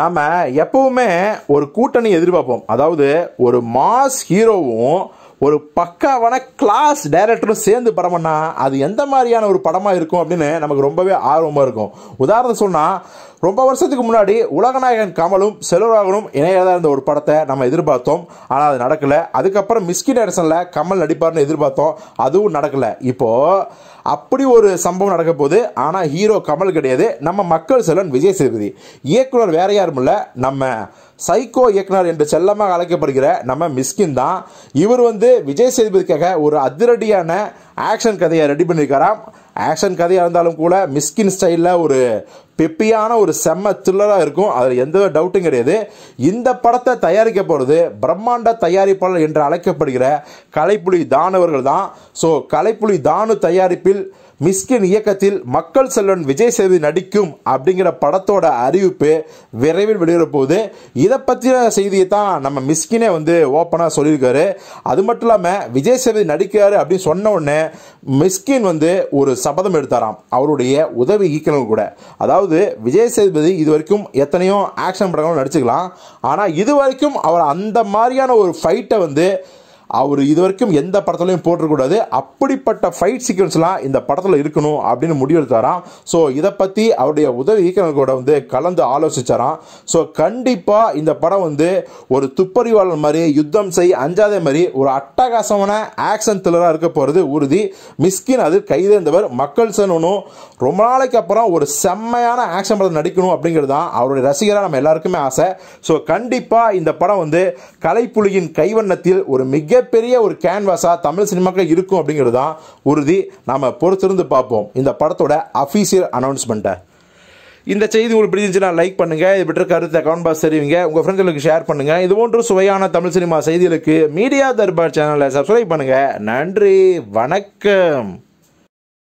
நாம் எப்பவுமே ஒரு கூட்டணி எதிர்பார்ப்போம் அதாவது ஒரு மாஸ் ஹீரோவும் ஒரு பக்காவான கிளாஸ் டைரக்டரும் சேர்ந்து படம்னா அது எந்த மாதிரியான ஒரு படமாக இருக்கும் அப்படின்னு நமக்கு ரொம்பவே ஆர்வமாக இருக்கும் உதாரணம் சொன்னால் ரொம்ப வருஷத்துக்கு முன்னாடி உலகநாயகன் கமலும் செல்வராகனும் இணையதாக இருந்த ஒரு படத்தை நம்ம எதிர்பார்த்தோம் ஆனால் அது நடக்கலை அதுக்கப்புறம் மிஸ்கி நேரசனில் கமல் நடிப்பார்னு எதிர்பார்த்தோம் அதுவும் நடக்கலை இப்போது அப்படி ஒரு சம்பவம் நடக்க போது ஆனால் ஹீரோ கமல் கிடையாது நம்ம மக்கள் செல்வன் விஜய் சேதுபதி இயக்குனர் வேற யாரும் இல்லை நம்ம சைக்கோ இயக்குனர் என்று செல்லமாக அழைக்கப்படுகிற நம்ம மிஸ்கின் தான் இவர் வந்து விஜய் சேதுபதிக்காக ஒரு அதிரடியான ஆக்ஷன் கதையை ரெடி பண்ணியிருக்காராம் ஆக்ஷன் கதையாக இருந்தாலும் கூட மிஸ்கின் ஸ்டைலில் ஒரு பெப்பியான ஒரு செம்ம த்ரில்லராக இருக்கும் அதில் எந்த டவுட்டும் கிடையாது இந்த படத்தை தயாரிக்க போகிறது பிரம்மாண்ட தயாரிப்பாளர் என்று அழைக்கப்படுகிற கலைப்புலி தானவர்கள் தான் ஸோ கலைப்புலி தானு தயாரிப்பில் மிஸ்கின் இயக்கத்தில் மக்கள் செல்வன் விஜய் சேதுபதி நடிக்கும் அப்படிங்கிற படத்தோட அறிவிப்பு விரைவில் வெளியிடப்போகுது இதை பற்றின செய்தியை தான் நம்ம மிஸ்கினே வந்து ஓப்பனாக சொல்லியிருக்காரு அது மட்டும் இல்லாமல் விஜய் சேதுபதி நடிக்கிறாரு அப்படின்னு சொன்ன உடனே மிஸ்கின் வந்து ஒரு சபதம் எடுத்தாராம் அவருடைய உதவி இயக்குனர் கூட அதாவது அதாவது விஜய் சேதுபதி இது வரைக்கும் எத்தனையோ ஆக்ஷன் படங்களும் நடிச்சுக்கலாம் ஆனால் இது வரைக்கும் அவர் அந்த மாதிரியான ஒரு ஃபைட்டை வந்து அவர் இது வரைக்கும் எந்த படத்துலையும் போட்டிருக்கூடாது அப்படிப்பட்ட ஃபைட் சீக்வன்ஸ்லாம் இந்த படத்தில் இருக்கணும் அப்படின்னு முடிவெடுத்தாராம் ஸோ இதை பற்றி அவருடைய உதவி கூட வந்து கலந்து ஆலோசித்தாராம் ஸோ கண்டிப்பாக இந்த படம் வந்து ஒரு துப்பறிவாளர் மாதிரி யுத்தம் செய் அஞ்சாதே மாதிரி ஒரு அட்டகாசமான ஆக்ஷன் த்ரில்லராக இருக்க போகிறது உறுதி மிஸ்கின் அது கைதேர்ந்தவர் மக்கள் சனுனும் ரொம்ப நாளைக்கு அப்புறம் ஒரு செம்மையான ஆக்ஷன் படம் நடிக்கணும் அப்படிங்கிறது தான் அவருடைய ரசிகராக நம்ம எல்லாருக்குமே ஆசை ஸோ கண்டிப்பாக இந்த படம் வந்து கலைப்புலியின் கைவண்ணத்தில் ஒரு மிக மிகப்பெரிய ஒரு கேன்வாஸாக தமிழ் சினிமாக்கள் இருக்கும் அப்படிங்கிறது தான் உறுதி நாம் பொறுத்திருந்து பார்ப்போம் இந்த படத்தோட அஃபீஷியல் அனௌன்ஸ்மெண்ட்டை இந்த செய்தி உங்களுக்கு பிடிச்சிருந்துச்சுன்னா லைக் பண்ணுங்கள் இது பெற்ற கருத்தை கமெண்ட் பாக்ஸ் தெரிவிங்க உங்கள் ஃப்ரெண்ட்ஸுக்கு ஷேர் பண்ணுங்கள் இது போன்ற சுவையான தமிழ் சினிமா செய்திகளுக்கு மீடியா தர்பார் சேனலை சப்ஸ்கிரைப் பண்ணுங்கள் நன்றி வணக்கம்